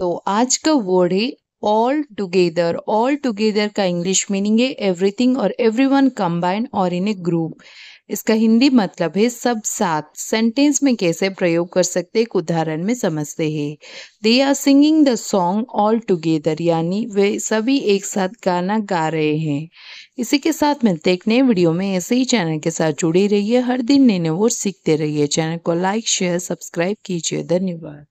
तो आज का वर्ड है ऑल टुगेदर ऑल टुगेदर का इंग्लिश मीनिंग है एवरीथिंग और एवरी वन कम्बाइन और इन ए ग्रुप इसका हिंदी मतलब है सब साथ सेंटेंस में कैसे प्रयोग कर सकते एक उदाहरण में समझते हैं they are singing the song all together यानी वे सभी एक साथ गाना गा रहे हैं इसी के साथ मिलते एक नए वीडियो में ऐसे ही चैनल के साथ जुड़े रहिए हर दिन नए नए वो सीखते रहिए चैनल को लाइक शेयर सब्सक्राइब कीजिए धन्यवाद